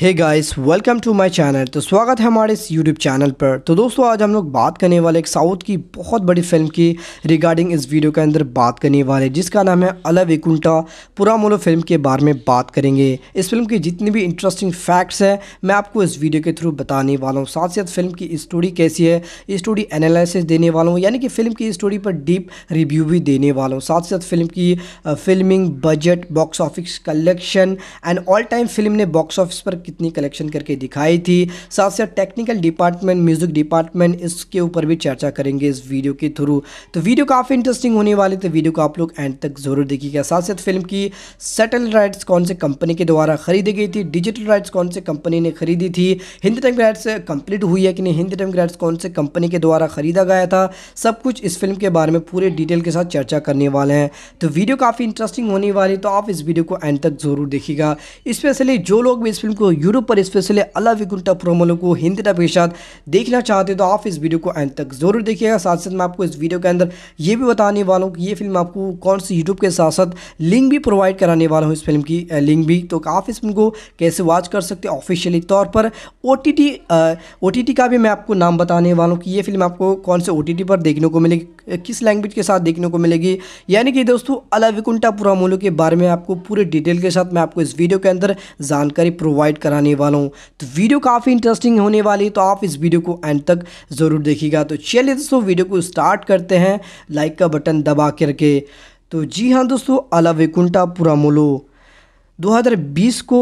hey guys welcome to my channel तो स्वागत है हमारे इस यूट्यूब चैनल पर तो दोस्तों आज हम लोग बात करने वाले एक साउथ की बहुत बड़ी फिल्म की रिगार्डिंग इस वीडियो के अंदर बात करने वाले जिसका नाम है अलव इकुंटा मोलो फिल्म के बारे में बात करेंगे इस फिल्म की जितनी भी इंटरेस्टिंग फैक्ट्स हैं मैं आपको इस वीडियो के थ्रू बताने वाला हूँ साथ साथ फिल्म की स्टोरी कैसी है स्टोरी एनालिसिस देने वाला हूँ यानी कि फिल्म की स्टोरी पर डीप रिव्यू भी देने वाला हूँ साथ साथ फिल्म की filming budget box office collection and all time film ने बॉक्स ऑफिस पर कितनी कलेक्शन करके दिखाई थी साथ साथ टेक्निकल डिपार्टमेंट म्यूज़िक डिपार्टमेंट इसके ऊपर भी चर्चा करेंगे इस वीडियो के थ्रू तो वीडियो काफ़ी इंटरेस्टिंग होने वाली तो वीडियो को आप लोग एंड तक ज़रूर देखिएगा साथ साथ फिल्म की सेटल राइट्स कौन से कंपनी के द्वारा खरीदी गई थी डिजिटल राइट्स कौन से कंपनी ने खरीदी थी हिंदी टाइम राइट्स कंप्लीट हुई है कि नहीं हिंदी टाइम राइट्स कौन से कंपनी के द्वारा खरीदा गया था सब कुछ इस फिल्म के बारे में पूरे डिटेल के साथ चर्चा करने वाले हैं तो वीडियो काफ़ी इंटरेस्टिंग होने वाली तो आप इस वीडियो को एंड तक ज़रूर देखिएगा स्पेशली जो लोग भी इस फिल्म को यूरोप पर स्पेशली अला विकुल्टा प्रोमोलो को हिंदी टाइप के साथ देखना चाहते हैं तो आप इस वीडियो को एंड तक जरूर देखिएगा साथ साथ मैं आपको इस वीडियो के अंदर ये भी बताने वाला हूँ कि ये फिल्म आपको कौन सी यूट्यूब के साथ साथ लिंक भी प्रोवाइड कराने वाला हूँ इस फिल्म की लिंक भी तो आप इस फिल्म को कैसे वॉच कर सकते हैं ऑफिशियली तौर पर ओ टी का भी मैं आपको नाम बताने वाला हूँ कि ये फिल्म आपको कौन से ओ पर देखने को मिलेगी किस लैंग्वेज के साथ देखने को मिलेगी यानी कि दोस्तों अला विकुंठा पुरामोलो के बारे में आपको पूरे डिटेल के साथ मैं आपको इस वीडियो के अंदर जानकारी प्रोवाइड कर कराने वाला हूँ तो वीडियो काफ़ी इंटरेस्टिंग होने वाली है तो आप इस वीडियो को एंड तक ज़रूर देखिएगा तो चलिए दोस्तों वीडियो को स्टार्ट करते हैं लाइक का बटन दबा करके तो जी हाँ दोस्तों अलाविकुंटा मोलो 2020 को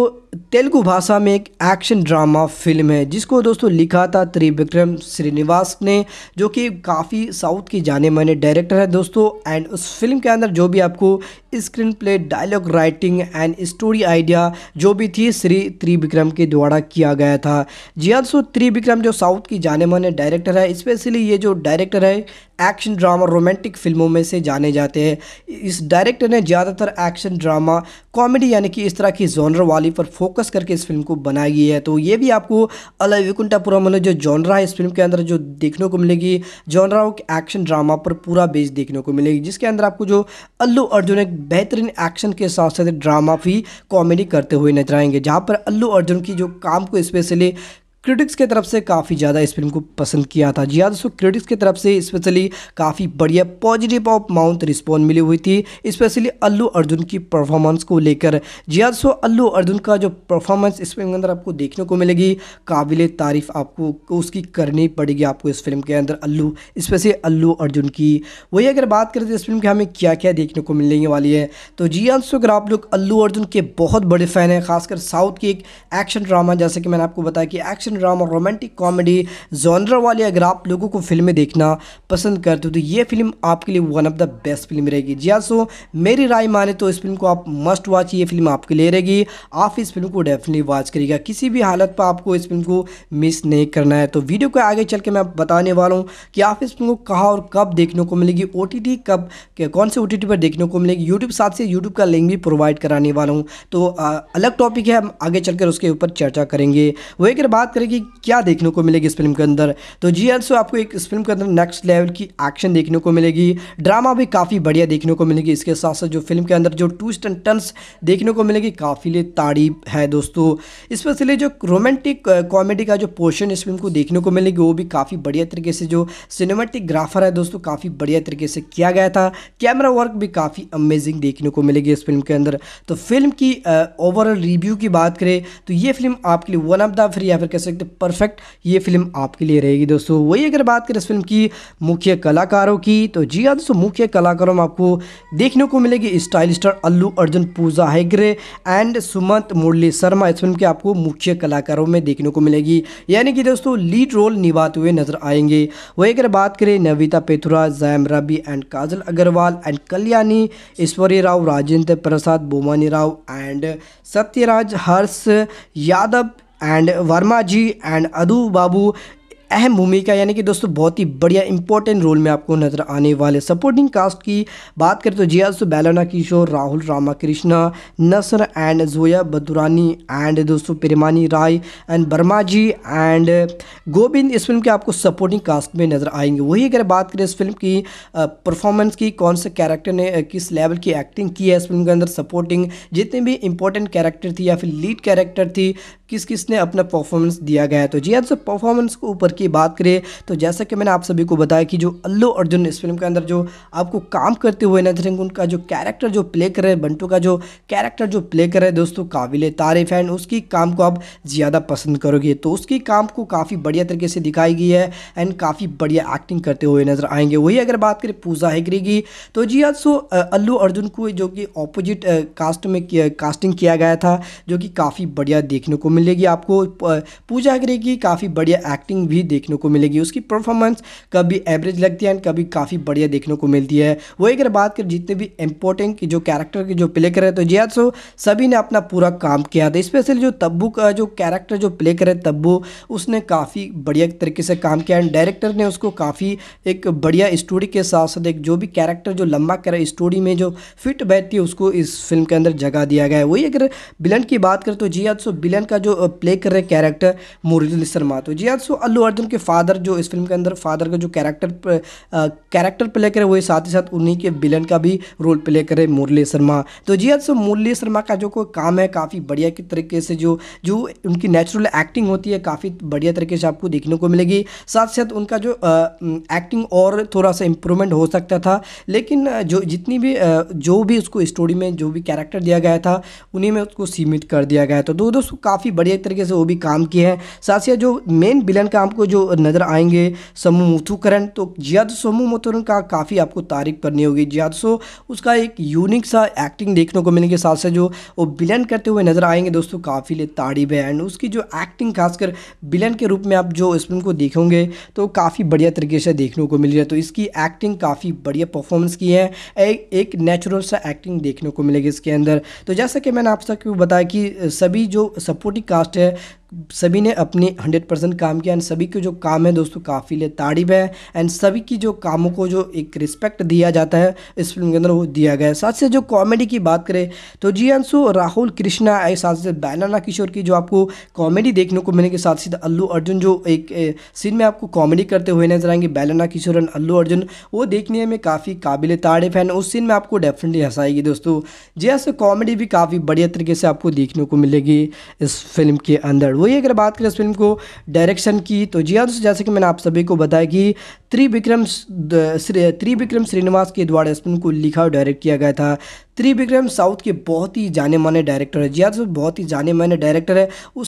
तेलुगु भाषा में एक एक्शन ड्रामा फिल्म है जिसको दोस्तों लिखा था त्रिविक्रम श्रीनिवास ने जो कि काफ़ी साउथ की जाने माने डायरेक्टर है दोस्तों एंड उस फिल्म के अंदर जो भी आपको screenplay dialogue writing and story idea जो भी थी श्री त्रिविक्रम के द्वारा किया गया था जी हाँ दोस्तों त्रिविक्रम जो साउथ की जाने माने डायरेक्टर है स्पेशली ये जो डायरेक्टर है एक्शन ड्रामा रोमांटिक फिल्मों में से जाने जाते हैं इस डायरेक्टर ने ज़्यादातर एक्शन ड्रामा कॉमेडी यानी कि इस तरह की जोनर वाली पर फोकस करके इस फिल्म को बनाई गई है तो ये भी आपको अलग विकुंठापुरम मतलब जो जॉनरा है इस फिल्म के अंदर जो देखने को मिलेगी जॉनरा एक्शन ड्रामा पर पूरा बेस देखने को मिलेगी जिसके अंदर आपको जो अल्लू अर्जुन एक बेहतरीन एक्शन के साथ साथ ड्रामा भी कॉमेडी करते हुए नजर आएंगे जहाँ पर अल्लू अर्जुन की जो काम को स्पेशली क्रिटिक्स की तरफ से काफ़ी ज़्यादा इस फिल्म को पसंद किया था जी हाँ दोस्तों क्रिटिक्स की तरफ से स्पेशली काफ़ी बढ़िया पॉजिटिव ऑफ माउंथ रिस्पॉन्स मिली हुई थी स्पेशली अल्लू अर्जुन की परफॉर्मेंस को लेकर जी हाँ दोस्तों अल्लू अर्जुन का जो परफॉर्मेंस इस फिल्म के अंदर आपको देखने को मिलेगी काबिल तारीफ़ आपको उसकी करनी पड़ेगी आपको इस फिल्म के अंदर अल्लू स्पेशली अल्लू अर्जुन की वही अगर बात करें तो इस फिल्म की हमें क्या क्या देखने को मिलने वाली है तो जी हाँ दोस्तों अगर आप लोग अल्लू अर्जुन के बहुत बड़े फ़ैन हैं खासकर साउथ की एक एक्शन ड्रामा जैसे कि मैंने आपको बताया कि एक्शन एक्शन ड्रामा और रोमांटिक कॉमेडी जॉनर वाली अगर आप लोगों को फिल्में देखना पसंद करते हो तो ये फिल्म आपके लिए one of the best film रहेगी जी हाँ, सो मेरी राय माने तो इस फिल्म को आप मस्ट वॉच ये फिल्म आपके लिए रहेगी आप इस फिल्म को डेफिनेटली वॉच करिएगा किसी भी हालत पर आपको इस फिल्म को मिस नहीं करना है तो वीडियो को आगे चल के मैं बताने वाला हूँ कि आप इस फिल्म को कहाँ और कब देखने को मिलेगी ओ कब कौन से ओ पर देखने को मिलेगी यूट्यूब साथ से यूट्यूब का लिंक भी प्रोवाइड कराने वाला हूँ तो अलग टॉपिक है हम आगे चलकर उसके ऊपर चर्चा करेंगे वही अगर बात करें है कि क्या देखने को मिलेगी इस फिल्म के अंदर तो जी सो हाँ, आपको एक इस फिल्म के अंदर नेक्स्ट लेवल की एक्शन देखने को मिलेगी ड्रामा भी काफ़ी बढ़िया देखने को मिलेगी इसके साथ साथ जो फिल्म के अंदर जो टूस्ट एंड टर्न्स देखने को मिलेगी काफ़ी लिए तारीफ है दोस्तों स्पेशली जो रोमांटिक कॉमेडी uh, का जो पोर्शन इस फिल्म को देखने को मिलेगी वो भी काफ़ी बढ़िया तरीके से जो सिनेमेटिक ग्राफर है दोस्तों काफ़ी बढ़िया तरीके से किया गया था कैमरा वर्क भी काफ़ी अमेजिंग देखने को मिलेगी इस फिल्म के अंदर तो फिल्म की ओवरऑल uh, रिव्यू की बात करें तो ये फिल्म आपके लिए वन ऑफ द फ्री या फिर कैसे सकते हैं परफेक्ट ये फिल्म आपके लिए रहेगी दोस्तों वही अगर बात करें इस फिल्म की मुख्य कलाकारों की तो जी हाँ दोस्तों मुख्य कलाकारों में आपको देखने को मिलेगी style star Allu Arjun Pooja Hegde and Sumanth Murali Sharma इस फिल्म के आपको मुख्य कलाकारों में देखने को मिलेगी यानी कि दोस्तों लीड रोल निभाते हुए नजर आएंगे वही अगर बात करें नविता पेथुरा जैम रबी एंड काजल अग्रवाल एंड कल्याणी ईश्वरी राव राजेंद्र प्रसाद बोमानी Rao and Sathyaraj Harsh Yadav and Varma ji and Adu Babu अहम भूमिका यानी कि दोस्तों बहुत ही बढ़िया इंपॉर्टेंट रोल में आपको नज़र आने वाले सपोर्टिंग कास्ट की बात करें तो जिया सो बैलाना किशोर राहुल रामाकृष्णा नसर एंड जोया बदुरानी एंड दोस्तों प्रेमानी राय एंड वर्मा जी एंड गोविंद इस फिल्म के आपको सपोर्टिंग कास्ट में नज़र आएंगे वही अगर बात करें इस फिल्म की परफॉर्मेंस की कौन से कैरेक्टर ने किस लेवल की एक्टिंग की है इस फिल्म के अंदर सपोर्टिंग जितने भी इंपॉर्टेंट कैरेक्टर थी या फिर लीड कैरेक्टर थी किस किस ने अपना परफॉर्मेंस दिया गया है तो जिया परफॉर्मेंस को ऊपर की बात करें तो जैसा कि मैंने आप सभी को बताया कि जो अल्लू अर्जुन इस फिल्म के अंदर जो आपको काम करते हुए नजर आएंगे उनका जो कैरेक्टर जो प्ले कर रहे हैं बंटू का जो कैरेक्टर जो प्ले कर रहे हैं दोस्तों काबिल तारीफ एंड उसकी काम को आप ज़्यादा पसंद करोगे तो उसकी काम को काफ़ी बढ़िया तरीके से दिखाई गई है एंड काफ़ी बढ़िया एक्टिंग करते हुए नजर आएंगे वही अगर बात करें पूजा हेगरी की तो जी आज हाँ, सो अल्लू अर्जुन को जो कि ऑपोजिट कास्ट में कास्टिंग किया गया था जो कि काफ़ी बढ़िया देखने को मिलेगी आपको पूजा हेगरी की काफ़ी बढ़िया एक्टिंग भी देखने को मिलेगी उसकी परफॉर्मेंस कभी एवरेज लगती है एंड कभी काफ़ी बढ़िया देखने को मिलती है वही अगर बात करें जितने भी इंपॉर्टेंट जो कैरेक्टर के जो प्ले करे तो सो हाँ, तो सभी ने अपना पूरा काम किया था स्पेशली जो तब्बू का जो कैरेक्टर जो प्ले करे तब्बू उसने काफ़ी बढ़िया तरीके से काम किया एंड डायरेक्टर ने उसको काफ़ी एक बढ़िया स्टोरी के साथ साथ एक जो भी कैरेक्टर जो लंबा कर स्टोरी में जो फिट बैठती है उसको इस फिल्म के अंदर जगह दिया गया है वही अगर बिलन की बात करें तो जिया सो बिलन का जो प्ले कर रहे कैरेक्टर मुरली शर्मा तो जिया हाँ, सो तो अल्लू साथ उनके फादर जो इस फिल्म के अंदर फादर का जो कैरेक्टर कैरेक्टर प्ले करे वही साथ ही साथ उन्हीं के विलन का भी रोल प्ले करे मुरली शर्मा तो जी हाँ मुरली शर्मा का जो कोई काम है काफ़ी बढ़िया के तरीके से जो जो उनकी नेचुरल एक्टिंग होती है काफ़ी बढ़िया तरीके से आपको देखने को मिलेगी साथ साथ उनका जो एक्टिंग और थोड़ा सा इम्प्रूवमेंट हो सकता था लेकिन जो जितनी भी जो भी उसको स्टोरी में जो भी कैरेक्टर दिया गया था उन्हीं में उसको सीमित कर दिया गया था तो दोस्तों काफ़ी बढ़िया तरीके से वो भी काम किए हैं साथ ही जो मेन विलन का आपको जो नज़र आएंगे समूह मुथुकरण तो जियाद समूह मुथुकरण का काफ़ी आपको तारीफ करनी होगी जियाद सो उसका एक यूनिक सा एक्टिंग देखने को के साथ साथ जो वो बिलन करते हुए नज़र आएंगे दोस्तों काफ़ी लिए तारीफ है एंड उसकी जो एक्टिंग खासकर बिलन के रूप में आप जो इस फिल्म को देखोगे तो काफ़ी बढ़िया तरीके से देखने को मिल रही है तो इसकी एक्टिंग काफ़ी बढ़िया परफॉर्मेंस की है एक, एक नेचुरल सा एक्टिंग देखने को मिलेगी इसके अंदर तो जैसा कि मैंने आप सबको बताया कि सभी जो सपोर्टिंग कास्ट है सभी ने अपने 100 परसेंट काम किया एंड सभी के जो काम है दोस्तों काफ़ी ले तारीफ है एंड सभी की जो कामों को जो एक रिस्पेक्ट दिया जाता है इस फिल्म के अंदर वो दिया गया है साथ से जो कॉमेडी की बात करें तो जी अंशु हाँ, राहुल कृष्णा एक साथ से बैनाना किशोर की जो आपको कॉमेडी देखने को मिलेगी साथ साथ अल्लू अर्जुन जो एक सीन में आपको कॉमेडी करते हुए नजर आएंगे बैनाना किशोर एंड अल्लू अर्जुन वो देखने में काफ़ी काबिल तारीफ है उस सीन में आपको डेफिनेटली हंसाएगी दोस्तों जी ऐसे हाँ, कॉमेडी भी काफ़ी बढ़िया तरीके से आपको देखने को मिलेगी इस फिल्म के अंदर वही अगर बात करें इस फिल्म को डायरेक्शन की तो जी हाँ दोस्तों जैसे कि मैंने आप सभी को बताया कि त्रिविक्रम त्रिविक्रम श्रीनिवास के द्वारा इस फिल्म को लिखा और डायरेक्ट किया गया था त्रिविक्रम साउथ के बहुत ही जाने माने डायरेक्टर है जी हाँ दोस्तों बहुत ही जाने माने डायरेक्टर है